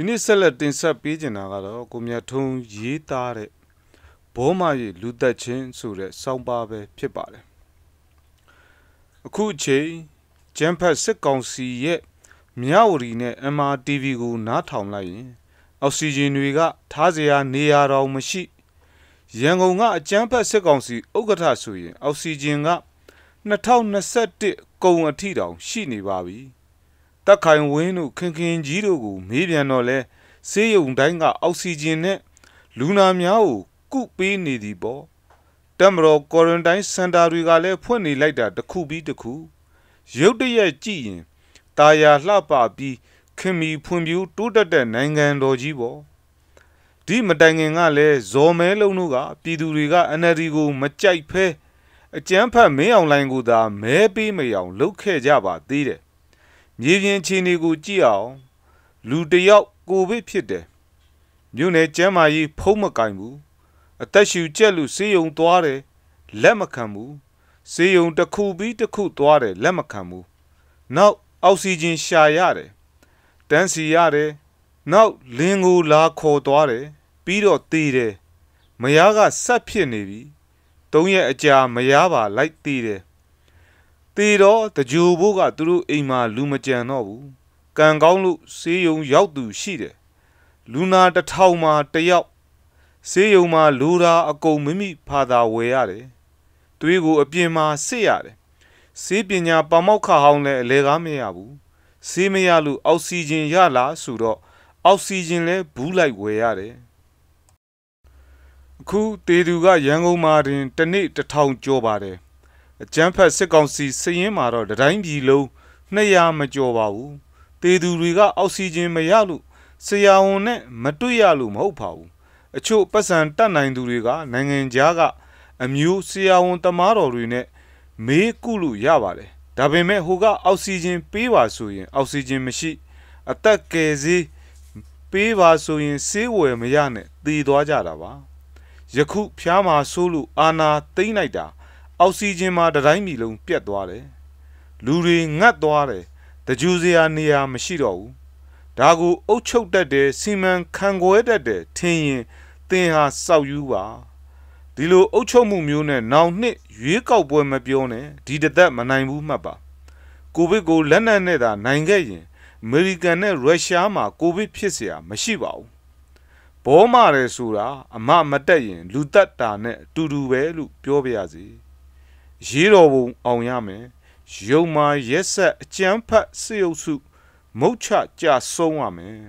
ဒီနေ့ဆက်လက်တင်ဆက်ပေးနေတာကတော့ကိုမြတ်ထုံးရေးသားတဲ့ဘောမာရဲ့လူသက်ချင်းဆိုတဲ့စောင်းပါပဲဖြစ်ပါတယ်အခုအချိန်ဂျမ်ဖတ်စစ်ကောင်စီရဲ့မြဝရီနဲ့ MRTV ကိုနားထောင်လိုက်ရင်အောက်ဆီဂျင်တွေကထားစရာနေရာတော်မရှိရန်ကုန်ကအကြမ်းဖက်စစ်ကောင်စီဥက္ကဋ္ဌဆိုရင် အောက်ဆီဂျင်က2021ကုန်အထိတောင် ရှိနေပါပြီတက်ခိုင်ဝင်းတို့ခင်ခင်ကြီးတို့ကိုမေးပြန်တော့လဲဆေးရုံတိုင်းကအောက်ဆီဂျင်နဲ့လူနာများကိုကုပေးနေသည်ပေါ့တက်မတော်ကွာရန်တိုင်းစင်တာတွေကလည်းဖွင့်နေလိုက်တာတစ်ခုပြီးတစ်ခုရုတ်တရက်ကြည့်ရင်ตาယာလှပပြီးခင်မီဖွံ့ဖြိုးတိုးတက်တဲ့နိုင်ငံတော်ကြီးပေါ့ဒီမတိုင်ခင်ကလည်းဇော်မဲလုံးတို့ကပြည်သူတွေက NLD ကိုမကြိုက်ဖဲအကြမ်းဖက်မင်းအောင်လိုင်းကိုသာမဲပေးမယောင်လုပ်ခဲ့ကြပါသေးတယ်မြေပြင်ခြေနေကိုကြည့်အောင်လူတယောက်ကိုဗစ်ဖြစ်တယ်မြို့နယ်ကျမ်းမာရေးဖုံးမကင်ဘူးအသက်ရှူကျက်လို့ဆေးရုံသွားတယ်လက်မခံဘူးဆေးရုံတစ်ခုပြီးတစ်ခုသွားတယ်လက်မခံဘူးနောက်အောက်ဆီဂျင်ရှာရတယ်တန်းစီရတယ်နောက်လင်းကိုလာခေါ်သွားတယ်ပြီးတော့တေးတယ်မယားကဆက်ဖြစ်နေပြီ၃ရက်အကြာမယားပါလိုက်တေးတယ်သေတော့တကြိုဘိုးကသူတို့အိမ်မှာလူမကြံတော့ဘူးကံကောင်းလို့ဆေးရုံရောက်သူရှိတယ်လူနာတစ်ထောင်မှာတယောက်ဆေးရုံမှာလူသာအကုန်မိမိဖာသာဝယ်ရတယ်သွေးကိုအပြင်မှာစစ်ရတယ်ဆေးပညာပါမောက်ခဟောင်းလည်းအလဲကားမရဘူးဆေးမရလို့အောက်ဆီဂျင်ရလားဆိုတော့အောက်ဆီဂျင်လည်းဘူးလိုက်ဝယ်ရတယ်အခုတေသူကရန်ကုန်မှာတင်တစ်နေ့တစ်ထောင်ကျော်ပါတယ်အကြမ်းဖက်စစ်ကောင်စီစရင်မှာတော့တတိုင်းပြည်လုံး200မကျော်ပါဘူးတေသူတွေကအောက်ဆီဂျင်မရလို့ဆရာဝန်နဲ့မတွေ့ရလို့မဟုတ်ပါဘူးအချို့ပတ်စံတတ်နိုင်သူတွေကနိုင်ငံခြားကအမျိုးဆရာဝန်တမားတော်တွေနဲ့မေးကုလို့ရပါတယ်ဒါပေမဲ့ဟိုက အောက်ဆီဂျင်ပေးပါဆိုရင်အောက်ဆီဂျင်မရှိအသက်ကယ်ဆေးပေးပါဆိုရင်ဆေးဝယ်မရနဲ့တည်သွားကြတာပါယခုဖျားမှာဆိုးလို့အာနာသိမ့်လိုက်တာအောက်ဆီဂျင်မှာတတိုင်းပြည်လုံးပြတ်သွားတယ်လူတွေငတ်သွားတယ်တကြူစရာနေရာမရှိတော့ဘူးဒါကိုအုပ်ချုပ်တတ်တယ်စီမံခန့်ခွဲတတ်တယ်ထင်ရင်သင်ဟာစောက်ယူပါဒီလိုအုပ်ချုပ်မှုမျိုးနဲ့နောင်နှစ်ရွေးကောက်ပွဲမပြောနဲ့ဒီတသက်မနိုင်ဘူးမှတ်ပါကိုဗစ်ကိုလက်နက်နဲ့သာနိုင်ခဲ့ရင်အမေရိကန်နဲ့ရုရှားမှာကိုဗစ်ဖြစ်เสียမရှိပါဘူးဘောမာတယ်ဆိုတာအမမတက်ရင်လူတက်တာနဲ့အတူတူပဲလို့ပြောပြရစီရေးတော်ပုံအောင်ရမယ်ရုံမာရက်ဆက်အကျန်းဖတ်စေုပ်စု မုတ်ချကြဆုံးရမယ်